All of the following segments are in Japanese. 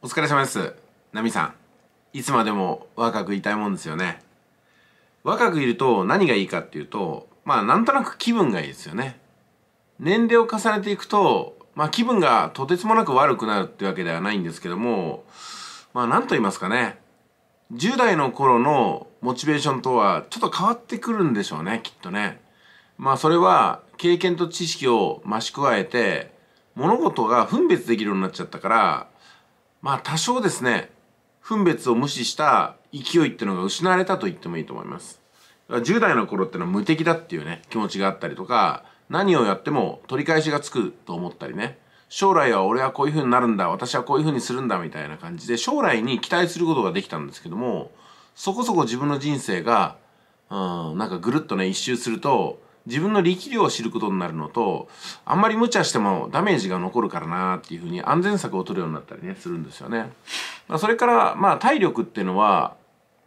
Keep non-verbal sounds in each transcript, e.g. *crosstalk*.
お疲れ様です。ナミさん。いつまでも若くいたいもんですよね。若くいると何がいいかっていうと、まあなんとなく気分がいいですよね。年齢を重ねていくと、まあ気分がとてつもなく悪くなるってわけではないんですけども、まあ何と言いますかね。10代の頃のモチベーションとはちょっと変わってくるんでしょうね、きっとね。まあそれは経験と知識を増し加えて、物事が分別できるようになっちゃったから、まあ多少ですね、分別を無視した勢いっていうのが失われたと言ってもいいと思います。10代の頃ってのは無敵だっていうね、気持ちがあったりとか、何をやっても取り返しがつくと思ったりね、将来は俺はこういう風になるんだ、私はこういう風にするんだみたいな感じで、将来に期待することができたんですけども、そこそこ自分の人生が、うん、なんかぐるっとね、一周すると、自分の力量を知ることになるのとあんまり無茶してもダメージが残るからなっていうふうに安全策を取るようになったりねするんですよね。まあ、それからまあ体力っていうのは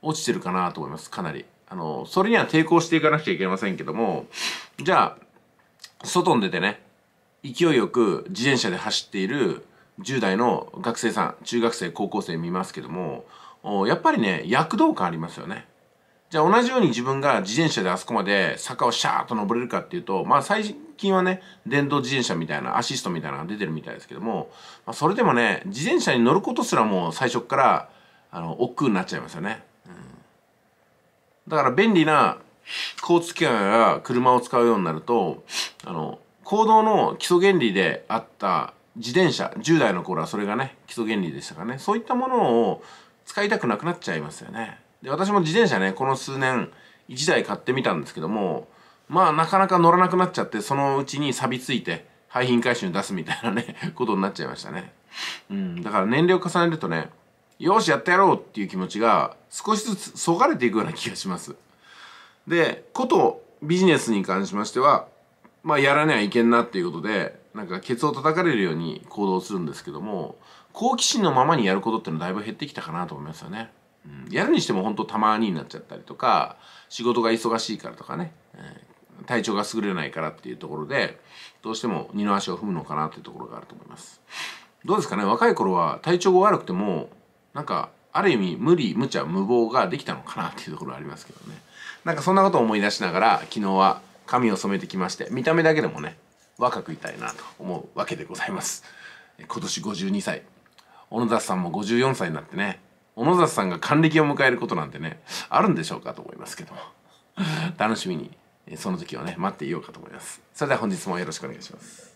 落ちてるかなと思いますかなり。あのそれには抵抗していかなくちゃいけませんけどもじゃあ外に出てね勢いよく自転車で走っている10代の学生さん中学生高校生見ますけどもやっぱりね躍動感ありますよね。じゃあ同じように自分が自転車であそこまで坂をシャーッと登れるかっていうと、まあ最近はね、電動自転車みたいな、アシストみたいなのが出てるみたいですけども、まあ、それでもね、自転車に乗ることすらもう最初から、あの、億劫になっちゃいますよね。うん、だから便利な交通機関や車を使うようになると、あの、行動の基礎原理であった自転車、10代の頃はそれがね、基礎原理でしたからね、そういったものを使いたくなくなっちゃいますよね。で私も自転車ねこの数年1台買ってみたんですけどもまあなかなか乗らなくなっちゃってそのうちに錆びついて廃品回収に出すみたいなね *laughs* ことになっちゃいましたねうんだから年齢を重ねるとねよしやってやろうっていう気持ちが少しずつそがれていくような気がしますでことビジネスに関しましてはまあやらねはいけんなっていうことでなんかケツを叩かれるように行動するんですけども好奇心のままにやることってのはだいぶ減ってきたかなと思いますよねうん、やるにしても本当たまにになっちゃったりとか仕事が忙しいからとかね、体調が優れないからっていうところでどうしても二の足を踏むのかなっていうところがあると思いますどうですかね若い頃は体調が悪くてもなんかある意味無理無茶無謀ができたのかなっていうところありますけどねなんかそんなことを思い出しながら昨日は髪を染めてきまして見た目だけでもね若くいたいなと思うわけでございます今年52歳小野田さんも54歳になってね小野里さんが還暦を迎えることなんてねあるんでしょうかと思いますけども *laughs* 楽しみにその時をね待っていようかと思いますそれでは本日もよろしくお願いします